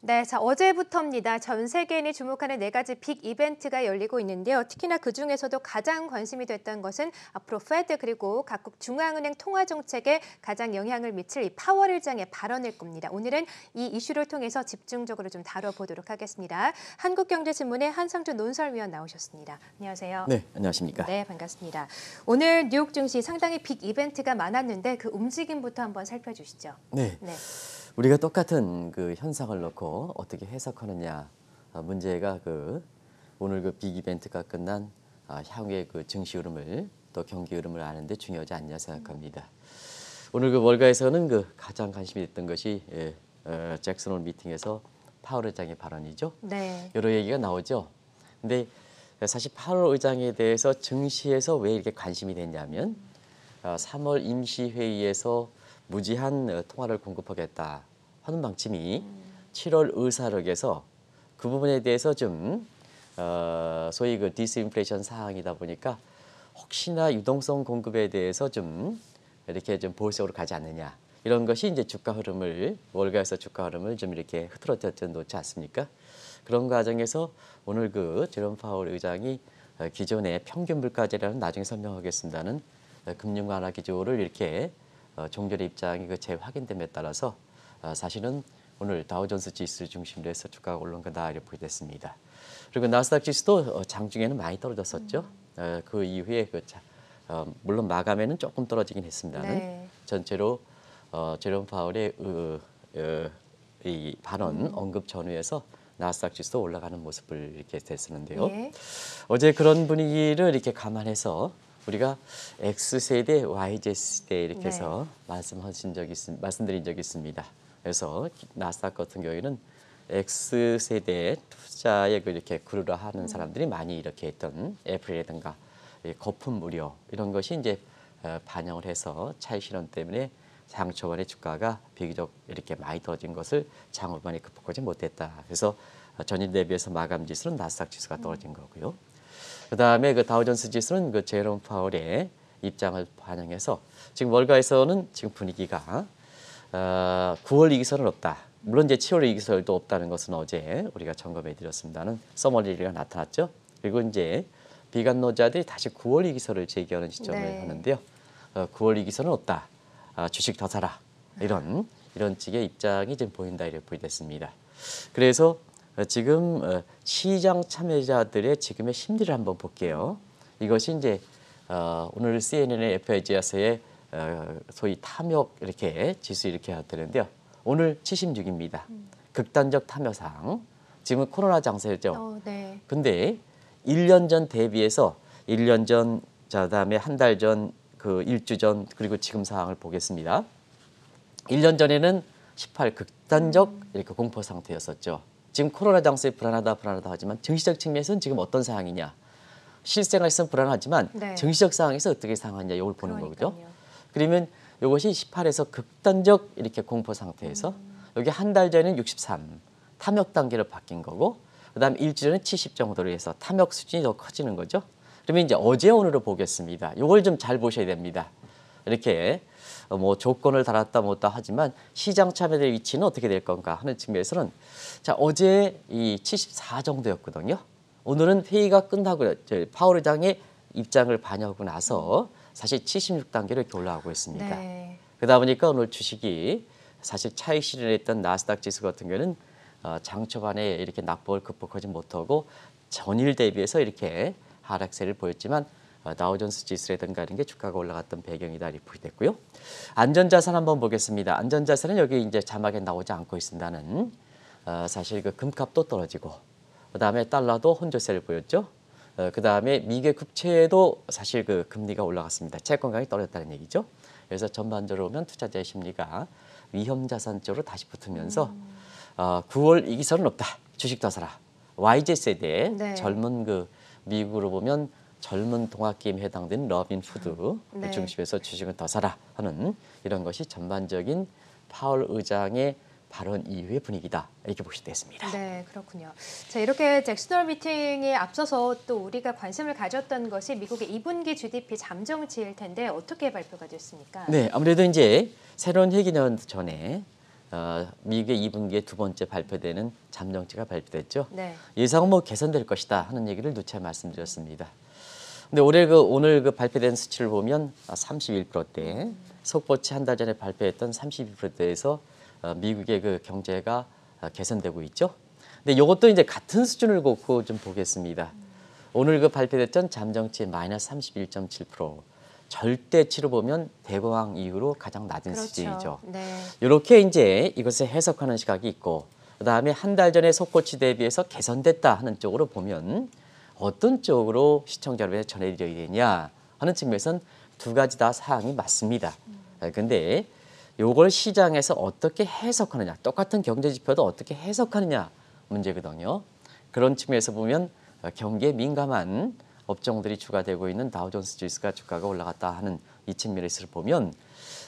네, 자 어제부터입니다. 전 세계인이 주목하는 네 가지 빅 이벤트가 열리고 있는데요. 특히나 그 중에서도 가장 관심이 됐던 것은 앞으로 페드 그리고 각국 중앙은행 통화 정책에 가장 영향을 미칠 이 파월 의장의 발언일 겁니다. 오늘은 이 이슈를 통해서 집중적으로 좀 다뤄보도록 하겠습니다. 한국경제신문의 한상준 논설위원 나오셨습니다. 안녕하세요. 네, 안녕하십니까. 네, 반갑습니다. 오늘 뉴욕 증시 상당히 빅 이벤트가 많았는데 그 움직임부터 한번 살펴주시죠. 네. 네. 우리가 똑같은 그 현상을 놓고 어떻게 해석하느냐 어, 문제가 그 오늘 그 빅이벤트가 끝난 아, 향후의 그 증시 흐름을 또 경기 흐름을 아는데 중요하지 않냐 생각합니다. 오늘 그 월가에서는 그 가장 관심이 됐던 것이 예, 어, 잭슨홀 미팅에서 파월 의장의 발언이죠. 네. 여러 얘기가 나오죠. 근데 사실 파월 의장에 대해서 증시에서 왜 이렇게 관심이 됐냐면 3월 어, 임시회의에서 무제한 어, 통화를 공급하겠다. 하는 방침이 7월 의사력에서 그 부분에 대해서 좀 어, 소위 그 디스인플레이션 사항이다 보니까 혹시나 유동성 공급에 대해서 좀 이렇게 좀 보수적으로 가지 않느냐 이런 것이 이제 주가 흐름을 월가에서 주가 흐름을 좀 이렇게 흐트러뜨려 놓지 않습니까? 그런 과정에서 오늘 그 제롬 파월 의장이 어, 기존의 평균 물가제라는 나중에 설명하겠습니다는 어, 금융 완화 기조를 이렇게 어, 종결의 입장이 그 재확인됨에 따라서 어, 사실은 오늘 다우존스 지수 중심으로 해서 주가가 올른 거다 이렇게 됐습니다. 그리고 나스닥 지수도 어, 장중에는 많이 떨어졌었죠. 음. 어, 그 이후에 그 자, 어, 물론 마감에는 조금 떨어지긴 했습니다만 네. 전체로 어, 제롬 파울의 으, 으, 이 발언 음. 언급 전후에서 나스닥 지수도 올라가는 모습을 이렇게 됐었는데요. 예. 어제 그런 분위기를 이렇게 감안해서 우리가 X 세대, Y 세대 이렇게 네. 해서 말씀하신 적이 있, 말씀드린 적이 있습니다. 그래서 나스닥 같은 경우에는 X 세대 투자에 그 이렇게 구르라 하는 음. 사람들이 많이 이렇게 했던 애플이라든가 거품 무료 이런 것이 이제 어, 반영을 해서 차익 실현 때문에 장 초반에 주가가 비교적 이렇게 많이 떨어진 것을 장 후반에 극복하지 못했다. 그래서 전일 대비해서 마감 지수는 나스닥 지수가 음. 떨어진 거고요. 그다음에 그 다우존스 지수는 그 제롬 파월의 입장을 반영해서 지금 월가에서는 지금 분위기가 어, 9월 이기설은 없다. 물론 이제 7월 이기설도 없다는 것은 어제 우리가 점검해 드렸습니다는 써머리가 나타났죠. 그리고 이제 비관노자들이 다시 9월 이기설을 제기하는 시점을 네. 하는데요. 어, 9월 이기설은 없다. 어, 주식 더 사라. 이런 이런 측의 입장이 지금 보인다 이렇게 보이됐습니다. 그래서 어, 지금 어, 시장 참여자들의 지금의 심리를 한번 볼게요. 이것이 이제 어, 오늘 CNN의 FH에서의 어, 소위 탐욕 이렇게 지수 이렇게 하야 되는데요. 오늘 76입니다. 음. 극단적 탐욕상. 지금은 코로나 장세죠. 어, 네. 근데 1년 전 대비해서 1년 전, 자, 다음에한 달 전, 그일주 전, 그리고 지금 상황을 보겠습니다. 1년 전에는 18 극단적 음. 이렇게 공포 상태였었죠. 지금 코로나 장세에 불안하다 불안하다 하지만 정신적 측면에서는 지금 어떤 상황이냐. 실생활에서는 불안하지만 네. 정신적 상황에서 어떻게 상황이냐 이걸 보는 거죠. 그러면 이것이 18에서 극단적 이렇게 공포 상태에서 음. 여기 한 달 전에는 63 탐욕 단계로 바뀐 거고 그다음 일주 전에 70 정도로 해서 탐욕 수준이 더 커지는 거죠. 그러면 이제 어제 오늘로 보겠습니다. 이걸 좀 잘 보셔야 됩니다. 이렇게 어, 뭐 조건을 달았다 못다 하지만 시장 참여될 위치는 어떻게 될 건가 하는 측면에서는 자 어제 이 74 정도였거든요. 오늘은 회의가 끝나고 파월 의장의 입장을 반영하고 나서 사실 76단계로 이렇게 올라가고 있습니다. 네. 그러다 보니까 오늘 주식이 사실 차익 실현했던 나스닥 지수 같은 경우는 어, 장 초반에 이렇게 낙폭을 극복하지 못하고 전일 대비해서 이렇게 하락세를 보였지만 나우존스 어, 지수라든가 이런 게 주가가 올라갔던 배경이다 리포트 됐고요. 안전자산 한번 보겠습니다. 안전자산은 여기 이제 자막에 나오지 않고 있습니다는 어, 사실 그 금값도 떨어지고 그다음에 달러도 혼조세를 보였죠. 어, 그 다음에 미국의 급체에도 사실 그 금리가 올라갔습니다. 채권 가격이 떨어졌다는 얘기죠. 그래서 전반적으로 보면 투자자의 심리가 위험 자산 쪽으로 다시 붙으면서 음. 어, 9월 이기설은 없다. 주식더 사라. YZ 세대 네. 젊은 그 미국으로 보면 젊은 동학기임에 해당된 러빈 푸드 네. 중심에서 주식을더 사라 하는 이런 것이 전반적인 파월 의장의 발언 이후의 분위기다 이렇게 보시면 되겠습니다. 네, 그렇군요. 자 이렇게 잭슨홀 미팅에 앞서서 또 우리가 관심을 가졌던 것이 미국의 2분기 GDP 잠정치일 텐데 어떻게 발표가 됐습니까? 네, 아무래도 이제 새로운 회기년 전에 어, 미국의 2분기에 두 번째 발표되는 잠정치가 발표됐죠. 네. 예상 뭐 개선될 것이다 하는 얘기를 누차 말씀드렸습니다. 근데 올해 그 오늘 그 발표된 수치를 보면 31%대 속보치 한 달 전에 발표했던 32%대에서 어, 미국의 그 경제가 어, 개선되고 있죠. 근데 이것도 이제 같은 수준을 놓고 좀 보겠습니다. 오늘 그 발표됐던 잠정치 마이너스 31.7%. 절대치로 보면 대공황 이후로 가장 낮은 그렇죠. 수준이죠. 네. 이렇게 이제 이것을 해석하는 시각이 있고 그다음에 한 달 전에 속고치 대비해서 개선됐다 하는 쪽으로 보면 어떤 쪽으로 시청자 여러분에 전해드려야 되냐 하는 측면에서는 두 가지 다 사항이 맞습니다. 음. 아, 근데 요걸 시장에서 어떻게 해석하느냐 똑같은 경제 지표도 어떻게 해석하느냐 문제거든요. 그런 측면에서 보면 어, 경기에 민감한 업종들이 추가되고 있는 다우존스 지수가 주가가 올라갔다 하는 이 측면에서 보면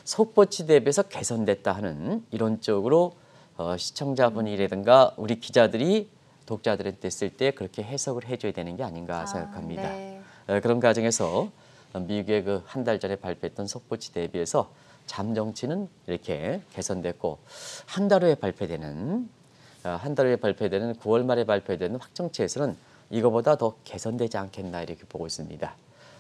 속보치 대비해서 개선됐다 하는 이런 쪽으로 어, 시청자분이라든가 우리 기자들이 독자들한테 했을 때 그렇게 해석을 해줘야 되는 게 아닌가 아, 생각합니다. 네. 어, 그런 과정에서 미국의 그 한 달 전에 발표했던 속보치 대비해서 잠정치는 이렇게 개선됐고 한 달 후에 발표되는 어, 한 달 후에 발표되는 9월 말에 발표되는 확정치에서는 이거보다 더 개선되지 않겠나 이렇게 보고 있습니다.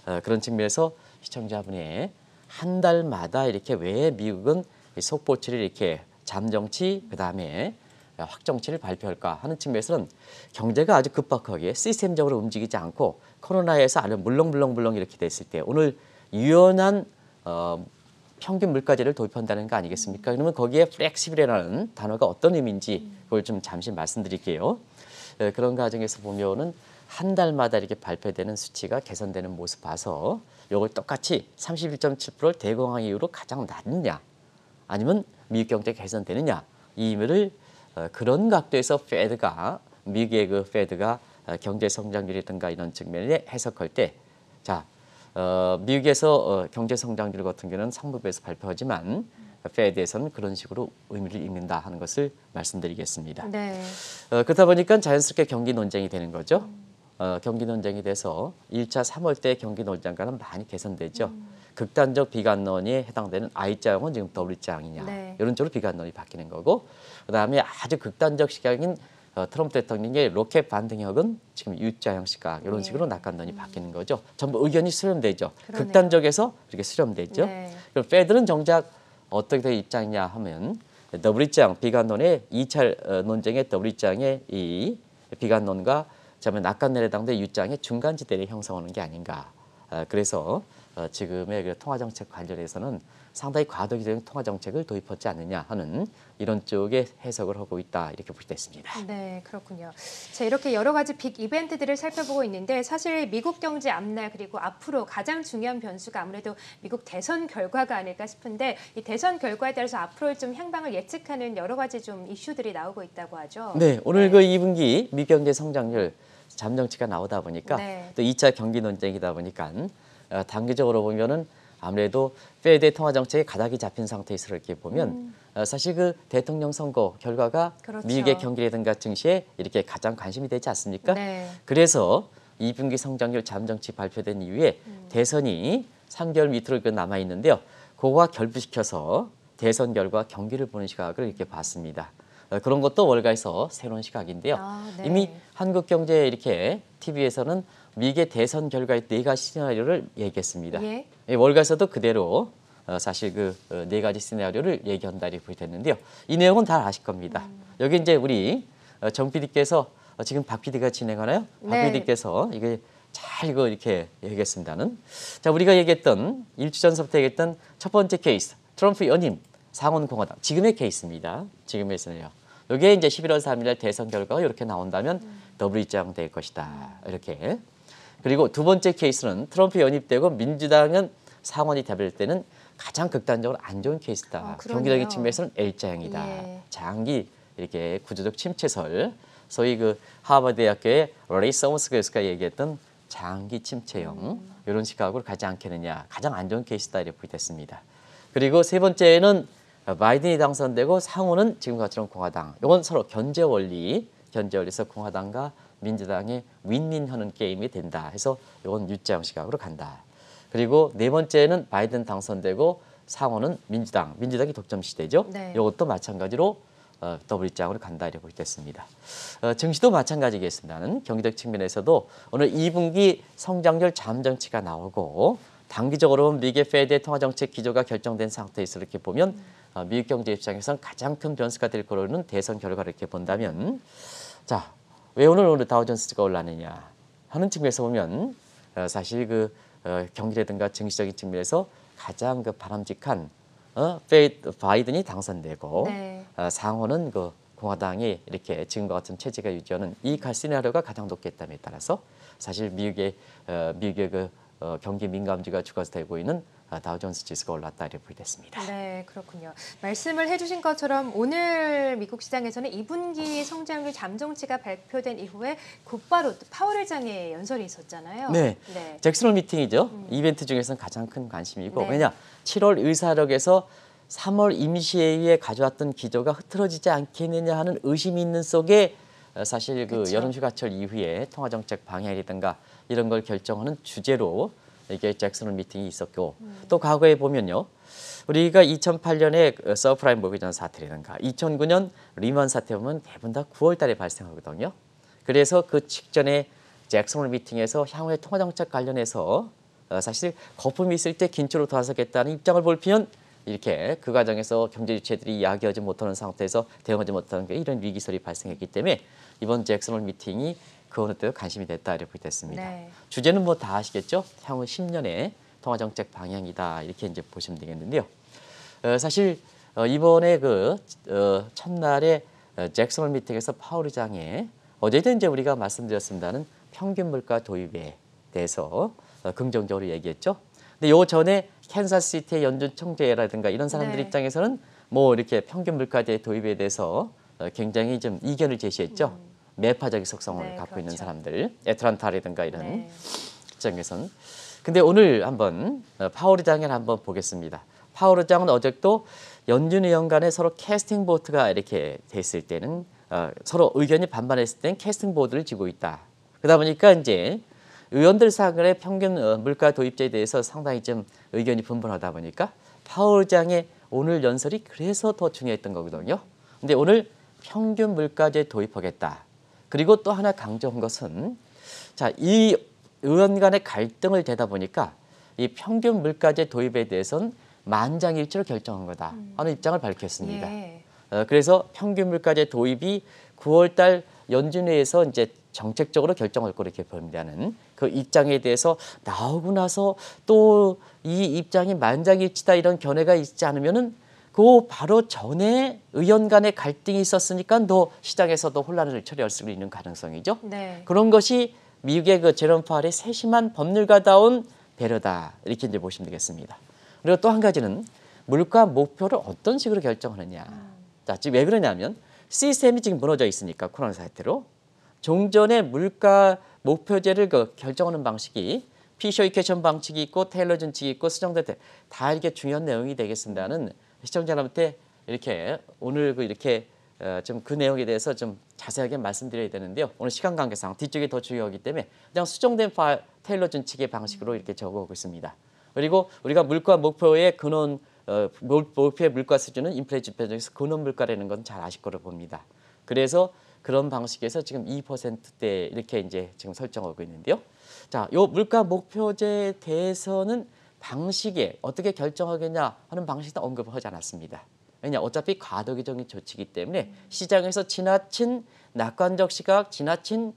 어, 그런 측면에서 시청자분이 한 달마다 이렇게 왜 미국은 속보치를 이렇게 잠정치 그다음에 어, 확정치를 발표할까 하는 측면에서는 경제가 아주 급박하게 시스템적으로 움직이지 않고 코로나에서 아주 물렁물렁물렁 이렇게 됐을 때 오늘 유연한 어, 평균 물가제를 도입한다는 거 아니겠습니까? 그러면 거기에 플렉시블이라는 단어가 어떤 의미인지 그걸 좀 잠시 말씀드릴게요. 예, 그런 과정에서 보면은 한 달마다 이렇게 발표되는 수치가 개선되는 모습 봐서 이걸 똑같이 31.7%를 대공황 이후로 가장 낮냐 아니면 미국 경제 개선되느냐 이 의미를 어, 그런 각도에서 페드가 미국의 그 페드가 어, 경제 성장률이든가 이런 측면에 해석할 때 자, 어, 미국에서 어, 경제 성장률 같은 경우는 상무부에서 발표하지만 페드에서는 그런 식으로 의미를 읽는다 하는 것을 말씀드리겠습니다. 네. 어, 그렇다 보니까 자연스럽게 경기 논쟁이 되는 거죠. 어, 경기 논쟁이 돼서 1차 3월 때 경기 논쟁과는 많이 개선되죠. 음. 극단적 비관론이 해당되는 I자형은 지금 W자형이냐 네. 이런 쪽으로 비관론이 바뀌는 거고 그다음에 아주 극단적 시각인 어, 트럼프 대통령의 로켓 반등형은 지금 U자 형식과 이런 네. 식으로 낙관론이 음. 바뀌는 거죠. 전부 의견이 수렴되죠. 그러네요. 극단적에서 이렇게 수렴되죠. 네. 그럼 패들은 정작 어떻게 된 입장이냐 하면 더블입장 비관론의 이차 어, 논쟁의 더블입장의 이 비관론과 그면 낙관내래당대 U장의 중간지대를 형성하는 게 아닌가. 아, 그래서 어, 지금의 그 통화정책 관련해서는 상당히 과도기적인 통화 정책을 도입하지 않느냐 하는 이런 쪽의 해석을 하고 있다 이렇게 볼수 있습니다. 네, 그렇군요. 자, 이렇게 여러 가지 빅 이벤트들을 살펴보고 있는데 사실 미국 경제 앞날 그리고 앞으로 가장 중요한 변수가 아무래도 미국 대선 결과가 아닐까 싶은데 이 대선 결과에 따라서 앞으로 좀 향방을 예측하는 여러 가지 좀 이슈들이 나오고 있다고 하죠. 네, 오늘 네. 그 2분기 미 경제 성장률 잠정치가 나오다 보니까 네. 또 2차 경기 논쟁이다 보니까 어, 단기적으로 보면은 아무래도 페드의 통화 정책에 가닥이 잡힌 상태에서 이렇게 보면 음. 어, 사실 그 대통령 선거 결과가 그렇죠. 미국의 경기라든가 증시에 이렇게 가장 관심이 되지 않습니까? 네. 그래서 2분기 성장률 잠정치 발표된 이후에 음. 대선이 3개월 밑으로 그 남아 있는데요. 그거와 결부시켜서 대선 결과 경기를 보는 시각을 이렇게 봤습니다. 어, 그런 것도 월가에서 새로운 시각인데요. 아, 네. 이미 한국 경제 이렇게 TV에서는 미국의 대선 결과의 예. 예, 어, 그, 어, 네 가지 시나리오를 얘기했습니다. 예. 월가에서도 그대로 사실 그 네 가지 시나리오를 얘기한다 이렇게 됐는데요. 이 내용은 다 아실 겁니다. 음. 여기 이제 우리 어, 정 PD께서 지금 박 PD가 진행하나요? 박 네. PD께서 이게 잘 이거 이렇게 얘기했습니다는 자 우리가 얘기했던 일주 전서부터 얘기했던 첫 번째 케이스 트럼프 연임 상원 공화당 지금의 케이스입니다. 지금에서는요오 이게 이제 11월 3일 대선 결과가 이렇게 나온다면 음. 더블 입장될 것이다. 이렇게 그리고 두 번째 케이스는 트럼프 연입되고 민주당은 상원이 답일 때는 가장 극단적으로 안 좋은 케이스다. 아, 경기적인 측면에서는 L자형이다. 예. 장기 이렇게 구조적 침체설, 소위 그 하버드대학교의 레이 서머스 교수가 얘기했던 장기 침체형 음. 이런 시각으로 가지 않겠느냐. 가장 안 좋은 케이스다 이렇게 됐습니다. 그리고 세 번째는 바이든이 당선되고 상호는 지금 과처럼 공화당. 이건 서로 견제 원리, 견제 원리에서 공화당과 민주당이 윈윈하는 게임이 된다 해서 이건 유지영 시각으로 간다. 그리고 네 번째는 바이든 당선되고 상원은 민주당, 민주당이 독점 시대죠. 네. 이것도 마찬가지로 어, 더블입장으로 간다 이렇게 보겠습니다. 어, 증시도 마찬가지겠습니다는 경기적 측면에서도 오늘 2분기 성장률 잠정치가 나오고 단기적으로 는 미국의 페드의 통화정책 기조가 결정된 상태에서 이렇게 보면 어, 미국 경제 입장에선 가장 큰 변수가 될 거로는 대선 결과를 이렇게 본다면 자왜 오늘 오늘 다우존스가 올랐느냐 하는 측면에서 보면 어, 사실 그 어, 경기라든가 정치적인 측면에서 가장 그 바람직한 어, 페이드 바이든이 당선되고 네. 어, 상호는 그 공화당이 이렇게 지금과 같은 체제가 유지하는 이 갈시나리오가 가장 높겠다에 따라서 사실 미국의 어, 미국의 그 어, 경기 민감지가 추가되고 있는 다우존스 어, 지수가 올랐다 이렇게 됐습니다. 네, 그렇군요. 말씀을 해주신 것처럼 오늘 미국 시장에서는 2분기 성장률 잠정치가 발표된 이후에 곧바로 파월 의장의 연설이 있었잖아요. 네, 네. 잭슨홀 미팅이죠. 음. 이벤트 중에서는 가장 큰 관심이고 네. 왜냐 7월 의사력에서 3월 임시회의에 가져왔던 기조가 흐트러지지 않겠느냐 하는 의심이 있는 속에 어, 사실 그 그렇죠. 여름휴가철 이후에 통화정책 방향이라든가 이런 걸 결정하는 주제로 이게 잭슨홀 미팅이 있었고 음. 또 과거에 보면요. 우리가 2008년에 그 서프라임 모기전 사태라든가 2009년 리먼 사태 보면 대부분 다 9월 달에 발생하거든요. 그래서 그 직전에 잭슨홀 미팅에서 향후의 통화 정책 관련해서 어, 사실 거품이 있을 때 긴축으로 돌아서겠다는 입장을 볼피면 이렇게 그 과정에서 경제 주체들이 이야기하지 못하는 상태에서 대응하지 못하는 게 이런 위기설이 발생했기 때문에 이번 잭슨홀 미팅이 그 어느 때도 관심이 됐다 이렇게 됐습니다. 네. 주제는 뭐 다 아시겠죠? 향후 10년의 통화정책 방향이다 이렇게 이제 보시면 되겠는데요. 어, 사실 어, 이번에 그 어, 첫날에 어, 잭슨홀 미팅에서 파월 의장의 어제도 이제 우리가 말씀드렸습니다는 평균 물가 도입에 대해서 어, 긍정적으로 얘기했죠. 근데 요 전에 캔사시티의 연준 총재라든가 이런 사람들 네. 입장에서는 뭐 이렇게 평균 물가제 도입에 대해서 어, 굉장히 좀 이견을 제시했죠. 음. 매파적인 속성을 네, 갖고 그렇죠. 있는 사람들, 에트란타라든가 이런 입장에선. 네. 근데 오늘 한번 어, 파오르장을 한번 보겠습니다. 파오르장은 어제도 연준 의원간에 서로 캐스팅 보트가 이렇게 됐을 때는 어, 서로 의견이 반반했을 때는 캐스팅 보드를 지고 있다. 그러다 보니까 이제 의원들 사간의 평균 어, 물가 도입제에 대해서 상당히 좀 의견이 분분하다 보니까 파월장의 오늘 연설이 그래서 더 중요했던 거거든요. 근데 오늘 평균 물가제 도입하겠다. 그리고 또 하나 강조한 것은 자, 이 의원 간의 갈등을 되다 보니까 이 평균 물가제 도입에 대해서는 만장일치로 결정한 거다 음. 하는 입장을 밝혔습니다. 예. 어, 그래서 평균 물가제 도입이 9월달 연준회에서 이제 정책적으로 결정할 거로 이렇게 봅니다는 그 입장에 대해서 나오고 나서 또 이 입장이 만장일치다 이런 견해가 있지 않으면은 그 바로 전에 의원 간의 갈등이 있었으니까 또 시장에서도 혼란을 처리할 수 있는 가능성이죠. 네. 그런 것이 미국의 그 제롬 파월의 세심한 법률가다운 배려다 이렇게 이제 보시면 되겠습니다. 그리고 또 한 가지는 물가 목표를 어떤 식으로 결정하느냐. 음. 자, 지금 왜 그러냐면 시스템이 지금 무너져 있으니까 코로나 사태로 종전의 물가 목표제를 그 결정하는 방식이 피셔 이케이션 방식이 있고 테일러 준칙이 있고 수정될 때다 이렇게 중요한 내용이 되겠습니다는 시청자 여러분께 이렇게 오늘 그 이렇게 어, 좀그 내용에 대해서 좀 자세하게 말씀드려야 되는데요. 오늘 시간 관계상 뒤쪽이 더 중요하기 때문에 그냥 수정된 파일 테일러 준칙의 방식으로 이렇게 적어오고 있습니다. 그리고 우리가 물가 목표의 근원 어, 목표의 물가 수준은 인플레이션 편정에서 근원 물가라는 건 잘 아실 거로 봅니다. 그래서 그런 방식에서 지금 2%대 이렇게 이제 지금 설정하고 있는데요. 자, 요 물가 목표제에 대해서는 방식에 어떻게 결정하겠냐 하는 방식도 언급을 하지 않았습니다. 왜냐 어차피 과도기적인 조치이기 때문에 시장에서 지나친 낙관적 시각, 지나친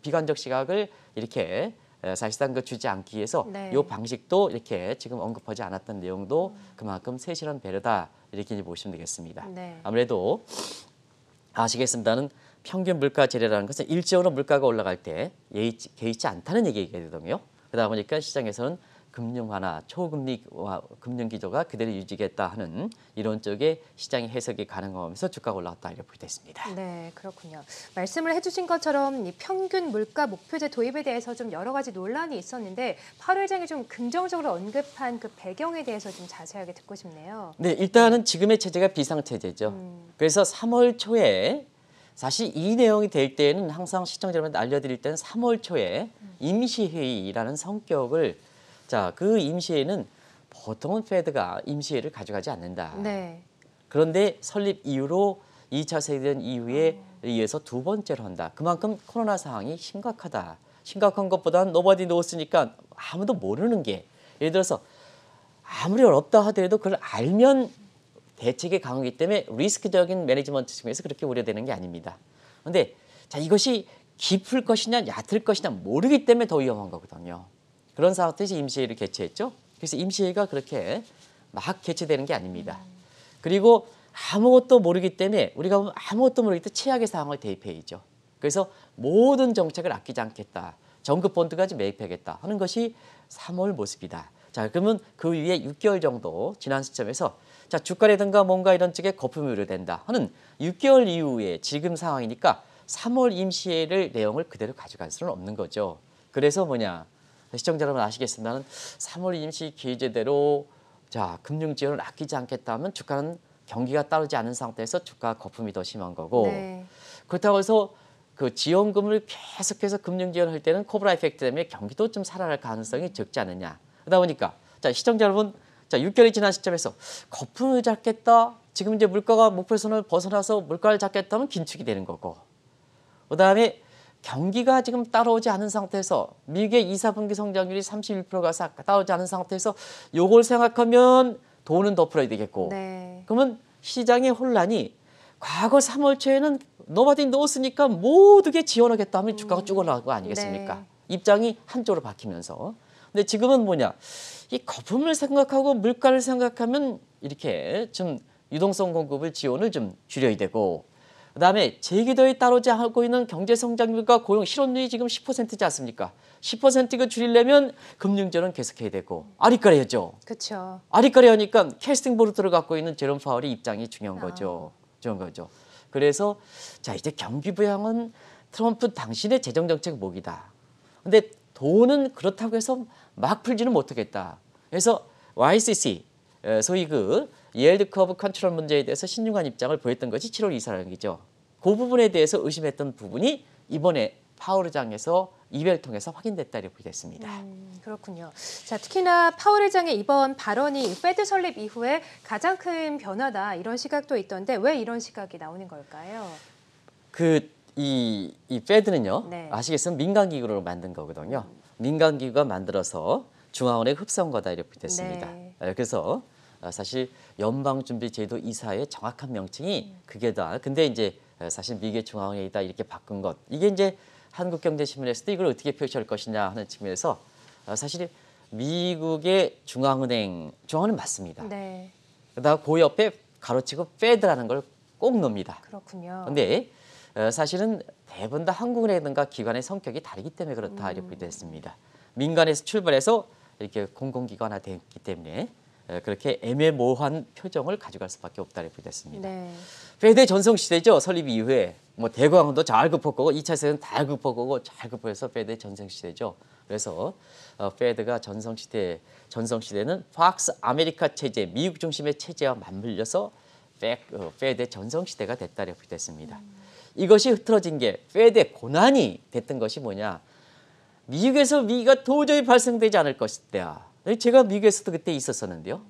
비관적 시각을 이렇게 사실상 그 주지 않기 위해서 네. 이 방식도 이렇게 지금 언급하지 않았던 내용도 그만큼 세실한 배려다 이렇게 이제 보시면 되겠습니다. 네. 아무래도 아시겠습니다는 평균 물가 재례라는 것은 일제적으로 물가가 올라갈 때 예의치, 개의치 않다는 얘기가 되거든요. 그러다 보니까 시장에서는 금융화나 초금리와 금융기조가 그대로 유지겠다 하는 이런 쪽에 시장의 해석이 가능하면서 주가가 올라왔다 이렇게 보겠습니다. 네, 그렇군요. 말씀을 해주신 것처럼 이 평균 물가 목표제 도입에 대해서 좀 여러 가지 논란이 있었는데 팔 회장이 좀 긍정적으로 언급한 그 배경에 대해서 좀 자세하게 듣고 싶네요. 네, 일단은 지금의 체제가 비상체제죠. 음. 그래서 3월 초에 사실 이 내용이 될 때에는 항상 시청자 여러분 알려드릴 때는 3월 초에 음. 임시회의라는 성격을 자, 그 임시회는 보통은 페드가 임시회를 가져가지 않는다. 네. 그런데 설립 이후로 2차 세계대전 이후에 어. 의해서 두 번째로 한다. 그만큼 코로나 상황이 심각하다. 심각한 것보다는 노바디 노으니까 아무도 모르는 게 예를 들어서 아무리 어렵다 하더라도 그걸 알면 대책이 강하기 때문에 리스크적인 매니지먼트 측면에서 그렇게 우려되는 게 아닙니다. 그런데 자 이것이 깊을 것이냐 얕을 것이냐 모르기 때문에 더 위험한 거거든요. 그런 상황에서 임시회를 개최했죠. 그래서 임시회가 그렇게 막 개최되는 게 아닙니다. 그리고 아무것도 모르기 때문에 우리가 아무것도 모르기 때문에 최악의 상황을 대입해 있죠. 그래서 모든 정책을 아끼지 않겠다. 정급 본드까지 매입하겠다 하는 것이 3월 모습이다. 자 그러면 그 위에 6개월 정도 지난 시점에서 자 주가라든가 뭔가 이런 쪽에 거품이 우려된다 하는 6개월 이후에 지금 상황이니까 3월 임시회를 내용을 그대로 가져갈 수는 없는 거죠. 그래서 뭐냐 시청자 여러분 아시겠습니다만 3월 임시 기재대로 자 금융 지원을 아끼지 않겠다 하면 주가는 경기가 따르지 않은 상태에서 주가 거품이 더 심한 거고 네. 그렇다고 해서 그 지원금을 계속해서 금융 지원할 때는 코브라 이펙트 때문에 경기도 좀 살아날 가능성이 적지 않느냐 그러다 보니까 자 시청자 여러분 자 6개월이 지난 시점에서 거품을 잡겠다 지금 이제 물가가 목표선을 벗어나서 물가를 잡겠다면 긴축이 되는 거고 그다음에 경기가 지금 따라오지 않은 상태에서 미국의 2, 4분기 성장률이 31% 가서 따라오지 않은 상태에서 요걸 생각하면 돈은 더 풀어야 되겠고 네. 그러면 시장의 혼란이 과거 3월 초에는 노바디 넣었으니까 모두 게 지원하겠다 하면 주가가 쭉 올라간 거 아니겠습니까? 음, 네. 입장이 한쪽으로 바뀌면서 근데 지금은 뭐냐 이 거품을 생각하고 물가를 생각하면 이렇게 좀 유동성 공급을 지원을 좀 줄여야 되고 그다음에 제기도에 따르지 않고 있는 경제 성장률과 고용 실업률이 지금 10%지 않습니까? 10%가 줄이려면 금융전은 계속해야 되고 아리까리였죠. 그렇죠. 아리까리하니까 캐스팅 보르트를 갖고 있는 제롬 파월의 입장이 중요한 아. 거죠. 중요한 거죠. 그래서 자 이제 경기 부양은 트럼프 당신의 재정 정책 목이다. 근데 돈은 그렇다고 해서 막 풀지는 못하겠다. 그래서 YCC 소위 그 이엘드 커브 컨트롤 문제에 대해서 신중한 입장을 보였던 것이 7월 이사령이죠. 그 부분에 대해서 의심했던 부분이 이번에 파월의장에서 이별 통해서 확인됐다 이렇게 보겠습니다. 음, 그렇군요. 자 특히나 파월 의장의 이번 발언이 페드 설립 이후에 가장 큰 변화다 이런 시각도 있던데 왜 이런 시각이 나오는 걸까요? 그 이 이 페드는요 네. 아시겠으면 민간 기구로 만든 거거든요. 민간 기구가 만들어서 중앙원의 흡수한 거다 이렇게 됐습니다. 네. 예, 그래서 어, 사실 연방준비제도 이사의 정확한 명칭이 그게 다. 근데 이제 어, 사실 미국의 중앙회의다 이렇게 바꾼 것. 이게 이제 한국경제신문에서도 이걸 어떻게 표시할 것이냐 하는 측면에서 어, 사실 미국의 중앙은행, 중앙은 맞습니다. 네. 그다음 그 옆에 가로치고 페드라는 걸 꼭 넣습니다. 그렇군요. 근데 사실은 대부분 다 한국은행과 기관의 성격이 다르기 때문에 그렇다 음. 이렇게 보기도 했습니다. 민간에서 출발해서 이렇게 공공기관화 됐기 때문에 그렇게 애매모호한 표정을 가져갈 수밖에 없다 이게 됐습니다. 페대 네. 전성 시대죠. 설립 이후에 뭐 대광도 잘극복고 2차 세는 다극복고잘극해서 페대 전성 시대죠. 그래서 페드가 어, 전성 시대 전성 시대는 팍스 아메리카 체제 미국 중심의 체제와 맞물려서 페, 어, 페드 전성 시대가 됐다 이게 됐습니다. 음. 이것이 흐트러진 게 페드의 고난이 됐던 것이 뭐냐? 미국에서 위기가 도저히 발생되지 않을 것이다. 제가 미국에서도 그때 있었었는데요.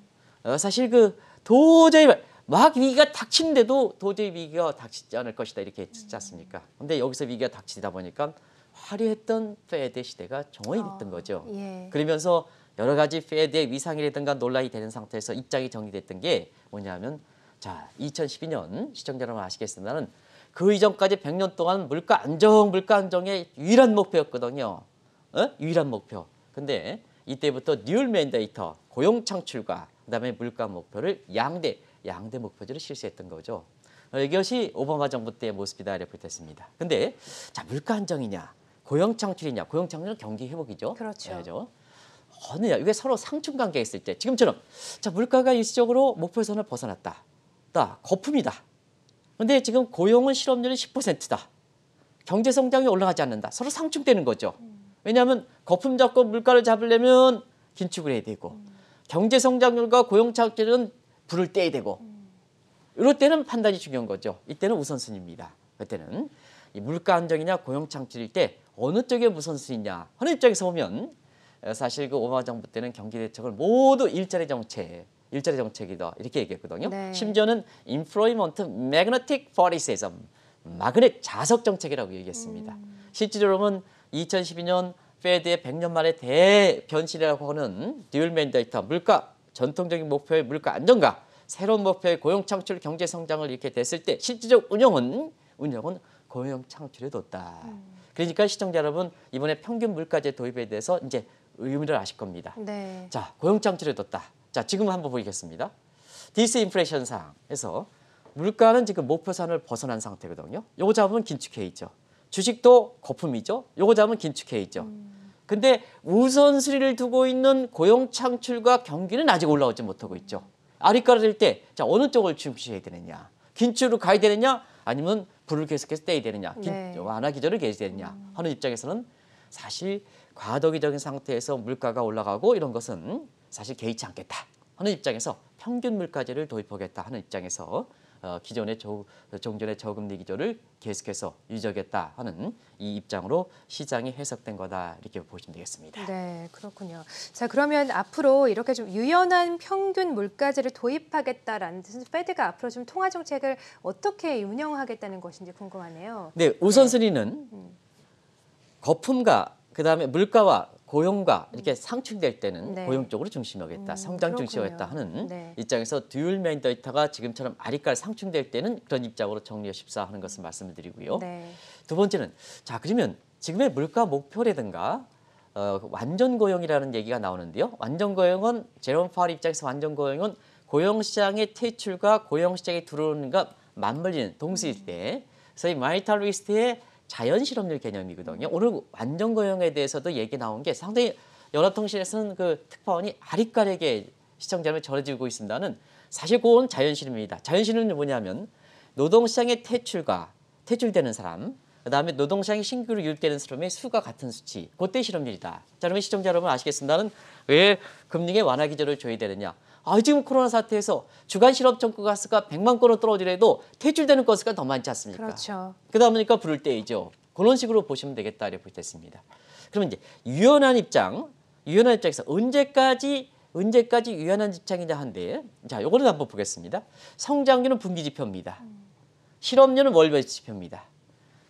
어, 사실 그 도저히 막 위기가 닥치는데도 도저히 위기가 닥치지 않을 것이다 이렇게 했지 않습니까? 근데 여기서 위기가 닥치다 보니까 화려했던 페드 시대가 정원이 아, 됐던 거죠. 예. 그러면서 여러 가지 페드의 위상이라든가 논란이 되는 상태에서 입장이 정리됐던 게 뭐냐면 자 2012년 시청자 여러분 아시겠습니다는 그 이전까지 100년 동안 물가 안정 물가 안정의 유일한 목표였거든요. 어? 유일한 목표. 근데 이때부터 뉴얼 맨데이터 고용 창출과 그다음에 물가 목표를 양대 양대 목표제를 실시했던 거죠. 어, 이것이 오바마 정부 때의 모습이다 이렇게 됐습니다. 근데 자 물가 안정이냐 고용 창출이냐 고용 창출은 경기 회복이죠. 그렇죠. 네, 그렇죠. 어느 날 이게 서로 상충 관계에 있을 때 지금처럼 자 물가가 일시적으로 목표선을 벗어났다. 나 거품이다. 근데 지금 고용은 실업률이 10%다. 경제 성장이 올라가지 않는다. 서로 상충되는 거죠. 음. 왜냐하면 거품 잡고 물가를 잡으려면 긴축을 해야 되고 음. 경제 성장률과 고용 창출은 불을 떼야 되고 음. 이럴 때는 판단이 중요한 거죠. 이때는 우선순위입니다. 그때는 이 물가 안정이냐 고용 창출일 때 어느 쪽에 우선순위냐 하는 입장에서 보면 어, 사실 그 오바마 정부 때는 경기 대책을 모두 일자리 정책 일자리 정책이다 이렇게 얘기했거든요. 네. 심지어는 인플로이먼트 매그네틱 포리세즘 마그넷 자석 정책이라고 얘기했습니다. 음. 실으로는 2012년 페드의 100년 만에 대변신이라고 하는 듀얼 맨데이터 물가 전통적인 목표의 물가 안정과 새로운 목표의 고용 창출 경제 성장을 이렇게 됐을 때 실질적 운영은 운영은 고용 창출에 뒀다. 음. 그러니까 시청자 여러분 이번에 평균 물가제 도입에 대해서 이제 의미를 아실 겁니다. 네. 자 고용 창출에 뒀다. 자 지금 한번 보이겠습니다. 디스 인플레이션 상에서 물가는 지금 목표선을 벗어난 상태거든요. 요거 잡으면 긴축해 있죠. 주식도 거품이죠. 요거 잡으면 긴축해 있죠. 음. 근데 우선순위를 두고 있는 고용 창출과 경기는 아직 올라오지 못하고 있죠. 아리까라질 때, 자, 어느 쪽을 중시해야 되느냐. 긴축으로 가야 되느냐, 아니면 불을 계속해서 떼야 되느냐, 긴, 네. 완화 기조를 계속 되느냐 음. 하는 입장에서는 사실 과도기적인 상태에서 물가가 올라가고 이런 것은 사실 개의치 않겠다 하는 입장에서 평균 물가제를 도입하겠다 하는 입장에서 어, 기존의 저, 종전의 저금리 기조를 계속해서 유지하겠다 하는 이 입장으로 시장이 해석된 거다 이렇게 보시면 되겠습니다. 네, 그렇군요. 자, 그러면 앞으로 이렇게 좀 유연한 평균 물가제를 도입하겠다라는 뜻은 페드가 앞으로 좀 통화 정책을 어떻게 운영하겠다는 것인지 궁금하네요. 네, 우선순위는 네. 거품과 그다음에 물가와 고용과 이렇게 상충될 때는 네. 고용 쪽으로 중심하겠다, 음, 성장 중심하겠다 하는 네. 입장에서 듀얼 메인 데이터가 지금처럼 아리깔 상충될 때는 그런 입장으로 정리해 십사 하는 것을 말씀을 드리고요. 네. 두 번째는 자 그러면 지금의 물가 목표라든가 어, 완전 고용이라는 얘기가 나오는데요. 완전 고용은 제롬 파월 입장에서 완전 고용은 고용 시장의 퇴출과 고용 시장에 들어오는가 맞물리는 동시일 음. 때, 소위 마이탈 리스트의 자연 실업률 개념이거든요. 오늘 완전 고용에 대해서도 얘기 나온 게 상당히 연합통신에서는 그 특파원이 아리까리게 시청자를 절여지고 있습니다는 사실 그건 자연 실업입니다. 자연 실업은 뭐냐면 노동시장의 퇴출과 퇴출되는 사람, 그다음에 노동시장에 신규로 유입되는 사람의 수가 같은 수치, 그때 실업률이다. 자, 그러면 시청자 여러분 아시겠습니다는 왜 금융의 완화 기조를 줘야 되느냐. 아, 지금 코로나 사태에서 주간 실업정권 가스가 100만 건으로 떨어지래도 퇴출되는 건수가 더 많지 않습니까? 그렇죠. 그러다 보니까 부를 때이죠. 그런 식으로 보시면 되겠다 이렇게 보겠습니다. 그러면 이제 유연한 입장, 유연한 입장에서 언제까지 언제까지 유연한 입장이냐 한데 자, 요거는 한번 보겠습니다. 성장률은 분기 지표입니다. 실업률은 월별 지표입니다.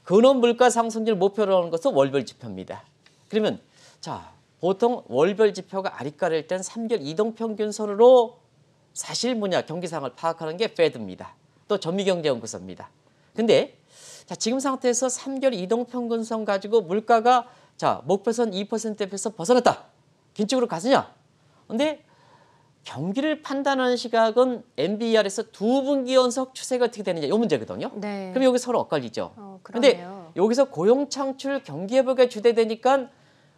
근원 물가 상승률 목표로 하는 것은 월별 지표입니다. 그러면 자, 보통 월별 지표가 아리까릴 땐 3개월 이동평균선으로 사실 뭐냐 경기 상황을 파악하는 게 페드입니다. 또 전미경제연구소입니다. 근데 자, 지금 상태에서 3개월 이동평균선 가지고 물가가 자 목표선 2%대에서 벗어났다. 긴축으로 가느냐? 근데 경기를 판단하는 시각은 MBR에서 두 분기 연속 추세가 어떻게 되느냐 이 문제거든요. 네. 그럼 여기 서로 엇갈리죠. 어, 그런데 여기서 고용 창출 경기 회복에 주대되니까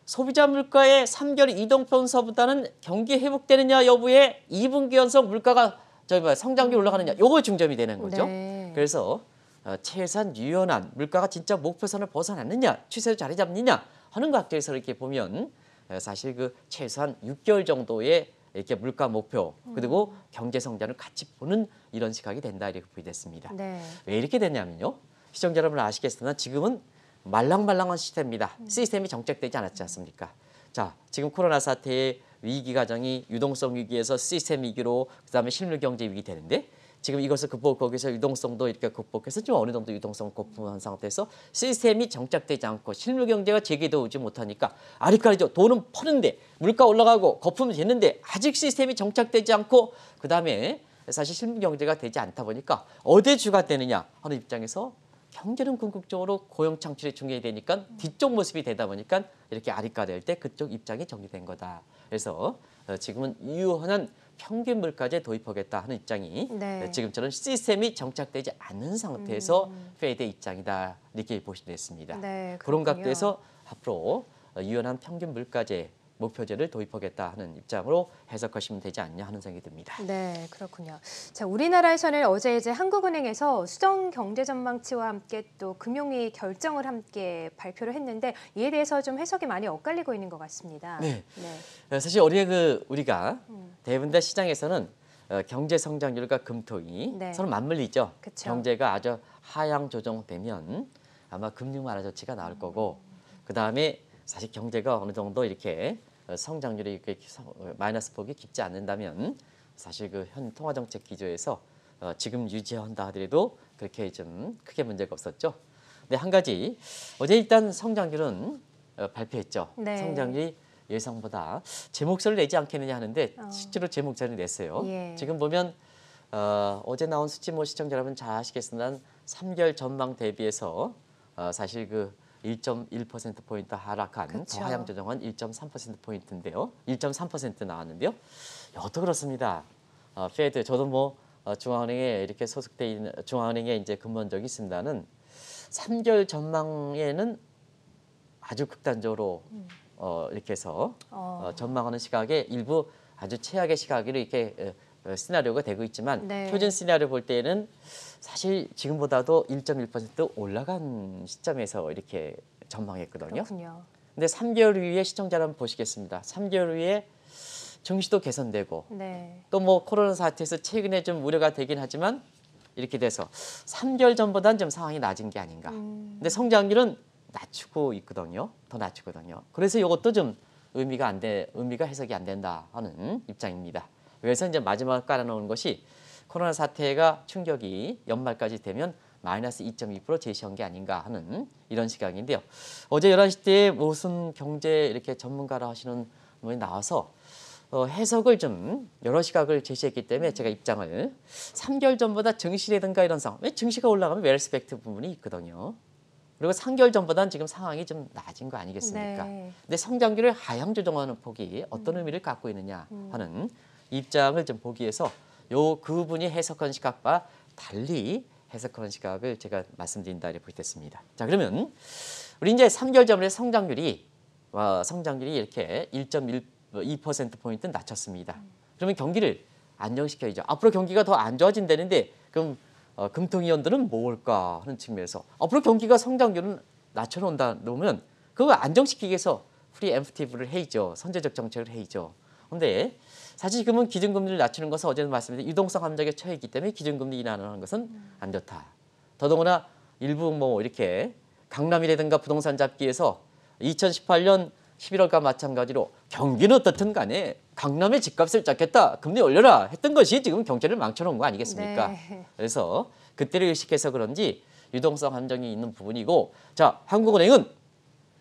소비자 물가의 3개월 이동평서보다는 경기 회복되느냐 여부에 2분기 연속 물가가 저기 뭐 성장률 올라가느냐 요거 중점이 되는 거죠. 네. 그래서 어, 최한 유연한 물가가 진짜 목표선을 벗어났느냐 추세를 자리 잡느냐 하는 것들에서 이렇게 보면 어, 사실 그 최소한 6개월 정도의 이렇게 물가 목표 그리고 경제 성장을 같이 보는 이런 시각이 된다 이렇게 보이됐습니다. 네. 왜 이렇게 됐냐면요 시청자 여러분 아시겠으나 지금은 말랑말랑한 시스템입니다. 시스템이 정착되지 않았지 않습니까? 자, 지금 코로나 사태의 위기 과정이 유동성 위기에서 시스템 위기로 그다음에 실물 경제 위기 되는데 지금 이것을 극복 거기서 유동성도 이렇게 극복해서 좀 어느 정도 유동성 거품한 상태에서 시스템이 정착되지 않고 실물 경제가 제기도 오지 못하니까 아리까리죠 돈은 퍼는데 물가 올라가고 거품이 됐는데 아직 시스템이 정착되지 않고 그다음에 사실 실물 경제가 되지 않다 보니까 어디 에 주가 되느냐 하는 입장에서 경제는 궁극적으로 고용 창출에중요해 되니까 음. 뒤쪽 모습이 되다 보니까 이렇게 아리까될 때 그쪽 입장이 정리된 거다. 그래서 어, 지금은 유연한 평균 물가제 도입하겠다 하는 입장이 네. 지금처럼 시스템이 정착되지 않은 상태에서 음. 페이드 의 입장이다 이렇게 보시면 됐습니다. 네, 그런 각도에서 앞으로 어, 유연한 평균 물가제 목표제를 도입하겠다 하는 입장으로 해석하시면 되지 않냐 하는 생각이 듭니다. 네, 그렇군요. 자, 우리나라에서는 어제 이제 한국은행에서 수정 경제 전망치와 함께 또 금융위 결정을 함께 발표를 했는데 이에 대해서 좀 해석이 많이 엇갈리고 있는 것 같습니다. 네. 네. 어, 사실 어제 그 우리가 음. 대분대 시장에서는 어, 경제 성장률과 금통이 네. 서로 맞물리죠. 그쵸. 경제가 아주 하향 조정되면 아마 금융 완화 조치가 나올 거고 음. 그 다음에 사실 경제가 어느 정도 이렇게 성장률이 이렇게 어, 마이너스 폭이 깊지 않는다면 사실 그 현 통화정책 기조에서 어, 지금 유지한다 하더라도 그렇게 좀 크게 문제가 없었죠. 근데 한 가지 어제 일단 성장률은 어, 발표했죠. 네. 성장률이 예상보다 제 목소리를 내지 않겠느냐 하는데 실제로 제 목소리를 냈어요. 예. 지금 보면 어, 어제 나온 수치 모 뭐 시청자 여러분 잘아시겠지만 3개월 전망 대비해서 어, 사실 그 1.1%포인트 하락한 그쵸. 더하향 조정은 1.3%포인트인데요. 1.3% 나왔는데요. 여도 그렇습니다. 어, 페드 저도 뭐 어, 중앙은행에 이렇게 소속돼 있는 중앙은행에 이제 근무한 적이 있습니다는 3개월 전망에는 아주 극단적으로 음. 어, 이렇게 해서 어. 어, 전망하는 시각에 일부 아주 최악의 시각으로 이렇게 어, 시나리오가 되고 있지만 네. 표준 시나리오 볼 때는 사실 지금보다도 1.1% 올라간 시점에서 이렇게 전망했거든요. 그렇 근데 3개월 후에 시청자 여러분 보시겠습니다. 3개월 후에 증시도 개선되고 네. 또뭐 코로나 사태에서 최근에 좀 우려가 되긴 하지만 이렇게 돼서 3개월 전보다는 좀 상황이 낮은 게 아닌가. 음. 근데 성장률은 낮추고 있거든요. 더 낮추거든요. 그래서 이것도 좀 의미가 안 돼, 의미가 해석이 안 된다 하는 입장입니다. 그래서 이제 마지막 깔아놓은 것이 코로나 사태가 충격이 연말까지 되면 마이너스 2.2% 제시한 게 아닌가 하는 이런 시각인데요. 어제 11시 때 무슨 경제 이렇게 전문가라 하시는 분이 나와서 어, 해석을 좀 여러 시각을 제시했기 때문에 제가 입장을 3개월 전보다 증시라든가 이런 상황, 왜 증시가 올라가면 웰스펙트 부분이 있거든요. 그리고 3개월 전보다는 지금 상황이 좀 나아진 거 아니겠습니까? 네. 근데 성장기를 하향 조정하는 폭이 어떤 의미를 갖고 있느냐 음. 하는 음. 입장을 좀 보기 위해서 요 그분이 해석한 시각과 달리 해석한 시각을 제가 말씀드린다 이렇게 됐습니다. 자 그러면 우리 이제 3개월전에 성장률이 와, 성장률이 이렇게 1.2% 뭐 포인트 낮췄습니다. 그러면 경기를 안정시켜야죠. 앞으로 경기가 더 안 좋아진다는데 그럼 어, 금통위원들은 뭘까 뭐 하는 측면에서 앞으로 경기가 성장률은 낮춰놓는다 놓으면그거 안정시키기 위해서 프리 엠프티브를 해야죠. 선제적 정책을 해야죠. 근데 사실 지금은 기준금리를 낮추는 것은 어제도 말씀드린 유동성 함정에 처해 있기 때문에 기준금리 인하는 는 것은 안 좋다. 더더구나 일부 뭐 이렇게 강남이라든가 부동산 잡기에서 2018년 11월과 마찬가지로 경기는 어떻든 간에 강남의 집값을 잡겠다, 금리 올려라 했던 것이 지금 경제를 망쳐놓은 거 아니겠습니까? 네. 그래서 그때를 의식해서 그런지 유동성 함정이 있는 부분이고 자 한국은행은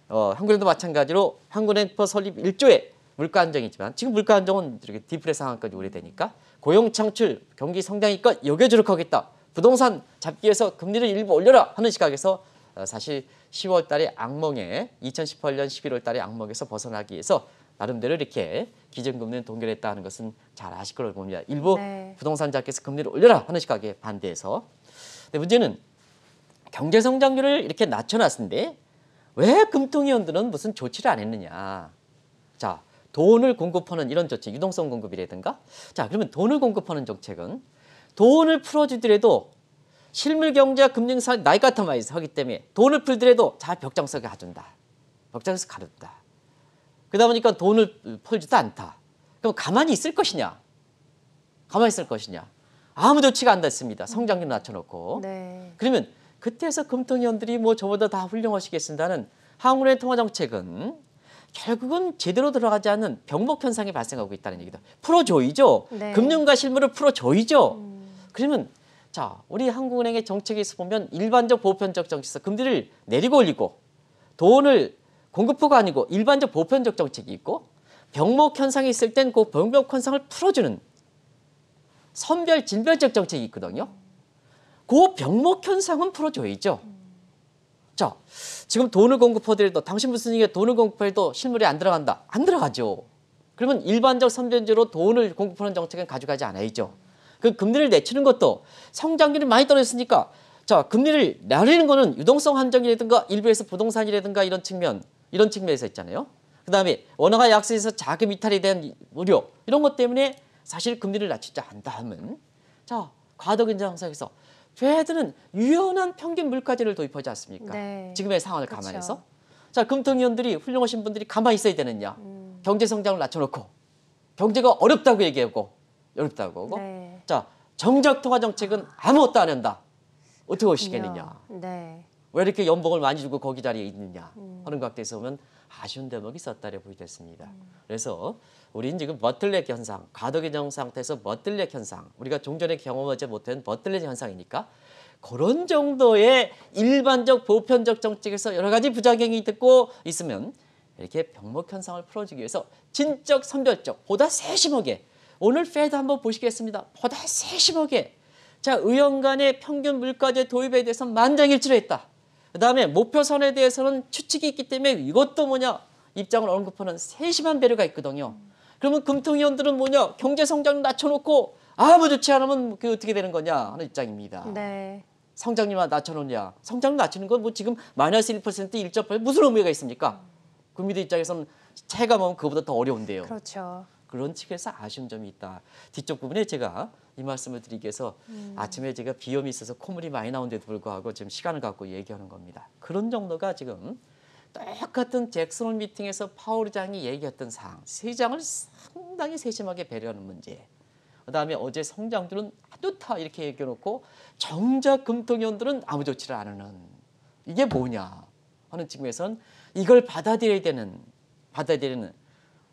어, 한국은행도 마찬가지로 한국은행 퍼 설립 1조에 물가 안정이지만 지금 물가 안정은 이렇게 디플레 상황까지 오래되니까 고용 창출, 경기 성장이껏 여겨주록 하겠다. 부동산 잡기 위해서 금리를 일부 올려라 하는 시각에서 어, 사실 10월 달에 악몽에 2018년 11월 달에 악몽에서 벗어나기 위해서 나름대로 이렇게 기준금리는 동결했다는 것은 잘 아실 거로 봅니다. 일부 네. 부동산 잡기에서 금리를 올려라 하는 시각에 반대해서 근데 문제는 경제 성장률을 이렇게 낮춰놨는데 왜 금통위원들은 무슨 조치를 안 했느냐. 자, 돈을 공급하는 이런 조치 유동성 공급이라든가. 자, 그러면 돈을 공급하는 정책은 돈을 풀어주더라도 실물 경제와 금융사 나이가터마이서 하기 때문에 돈을 풀더라도 잘 벽장석에 가준다. 벽장에서 가볍다. 그러다 보니까 돈을 풀지도 않다. 그럼 가만히 있을 것이냐? 가만히 있을 것이냐? 아무 조치가 안 됐습니다. 성장률 낮춰놓고. 네. 그러면 그때에서 금통위원들이 뭐 저보다 다 훌륭하시겠습니다는 한국의 통화정책은 결국은 제대로 들어가지 않은 병목 현상이 발생하고 있다는 얘기다. 풀어줘이죠 네. 금융과 실물을 풀어줘이죠 음. 그러면 자 우리 한국은행의 정책에서 보면 일반적 보편적 정책에서 금리를 내리고 올리고 돈을 공급부가 아니고 일반적 보편적 정책이 있고 병목 현상이 있을 땐 그 병목 현상을 풀어주는 선별 진별적 정책이 있거든요. 그 병목 현상은 풀어줘야죠. 음. 그 지금 돈을 공급해드려도 당신 무슨 이게 돈을 공급해도 실물이 안 들어간다. 안 들어가죠. 그러면 일반적 선변제로 돈을 공급하는 정책은 가져가지 않아야죠. 그 금리를 내치는 것도 성장률이 많이 떨어졌으니까 자 금리를 내리는 거는 유동성 한정이라든가 일부에서 부동산이라든가 이런 측면 이런 측면에서 있잖아요. 그다음에 원화가 약세에서 자금 이탈에 대한 우려 이런 것 때문에 사실 금리를 낮추자한다 하면 자과도 긴장 상황에서 저희 애들은 유연한 평균 물가제를 도입하지 않습니까? 네. 지금의 상황을 그렇 감안해서. 자, 금통위원들이 훌륭하신 분들이 가만히 있어야 되느냐. 음. 경제 성장을 낮춰놓고 경제가 어렵다고 얘기하고 어렵다고 하고. 네. 자, 정작 통화 정책은 아무것도 안 한다. 어떻게 오시겠느냐. 네. 왜 이렇게 연봉을 많이 주고 거기 자리에 있느냐 음. 하는 것같아서 보면 아쉬운 대목이 있었다고 보이겠습니다. 음. 그래서 우린 지금 머틀렛 현상, 과도기정 상태에서 머틀렛 현상, 우리가 종전에 경험하지 못한 머틀렛 현상이니까 그런 정도의 일반적 보편적 정책에서 여러 가지 부작용이 듣고 있으면 이렇게 병목 현상을 풀어주기 위해서 진적 선별적 보다 세심하게 오늘 페드 한번 보시겠습니다. 보다 세심하게 자 의원 간의 평균 물가제 도입에 대해서 만장일치로 했다. 그다음에 목표선에 대해서는 추측이 있기 때문에 이것도 뭐냐 입장을 언급하는 세심한 배려가 있거든요. 그러면 금통위원들은 뭐냐? 경제 성장률 낮춰놓고 아무 좋지 않으면 그게 어떻게 되는 거냐 하는 입장입니다. 네. 성장률만 낮춰놓냐? 성장률 낮추는 건 뭐 지금 마이너스 1% 1.8 무슨 의미가 있습니까? 국민들 입장에서는 체감하면 그보다 더 어려운데요. 그렇죠. 그런 측에서 아쉬운 점이 있다. 뒤쪽 부분에 제가 이 말씀을 드리기 위해서 음. 아침에 제가 비염이 있어서 콧물이 많이 나온데도 불구하고 지금 시간을 갖고 얘기하는 겁니다. 그런 정도가 지금 똑같은 잭슨홀 미팅에서 파월의장이 얘기했던 사항 세 장을 상당히 세심하게 배려하는 문제 그다음에 어제 성장들은 따뜻하 이렇게 얘기해놓고 정작 금통위원들은 아무 조치를 안 하는 이게 뭐냐 하는 측면에선 이걸 받아들여야 되는 받아들이는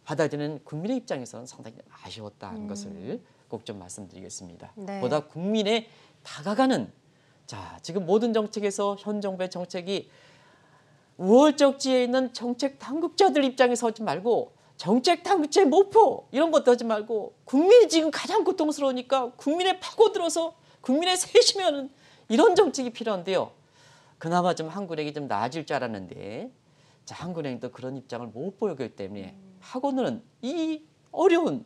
받아들이는 국민의 입장에서는 상당히 아쉬웠다는 음. 것을 꼭 좀 말씀드리겠습니다. 네. 보다 국민에 다가가는 자 지금 모든 정책에서 현 정부의 정책이 우월적지에 있는 정책 당국자들 입장에서 하지 말고 정책 당국자의 목표 이런 것도 하지 말고 국민이 지금 가장 고통스러우니까 국민의 파고들어서 국민의 세심하는 이런 정책이 필요한데요. 그나마 좀 한국은행이 좀 나아질 줄 알았는데 자, 한국은행도 그런 입장을 못 보였기 때문에 파고는이 어려운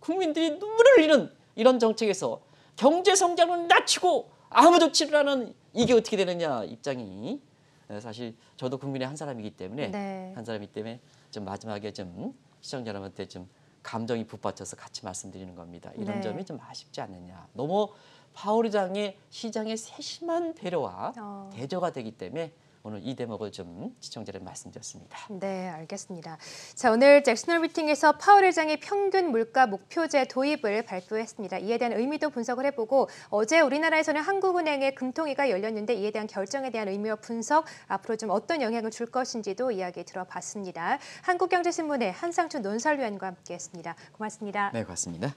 국민들이 눈물을 흘리는 이런 정책에서 경제 성장을 낮추고 아무 도치를 하는 이게 어떻게 되느냐 입장이 네, 사실 저도 국민의 한 사람이기 때문에 네. 한 사람이기 때문에 좀 마지막에 좀 시청자 여러분한테 좀 감정이 북받쳐서 같이 말씀드리는 겁니다. 이런 네. 점이 좀 아쉽지 않느냐. 너무 파울 의장의 시장의 세심한 배려와 어. 대조가 되기 때문에 오늘 이 대목을 좀 시청자를 말씀드렸습니다. 네, 알겠습니다. 자, 오늘 잭슨홀 미팅에서 파월 의장이 평균 물가 목표제 도입을 발표했습니다. 이에 대한 의미도 분석을 해보고 어제 우리나라에서는 한국은행의 금통위가 열렸는데 이에 대한 결정에 대한 의미와 분석 앞으로 좀 어떤 영향을 줄 것인지도 이야기 들어봤습니다. 한국경제신문의 한상춘 논설위원과 함께했습니다. 고맙습니다. 네, 고맙습니다.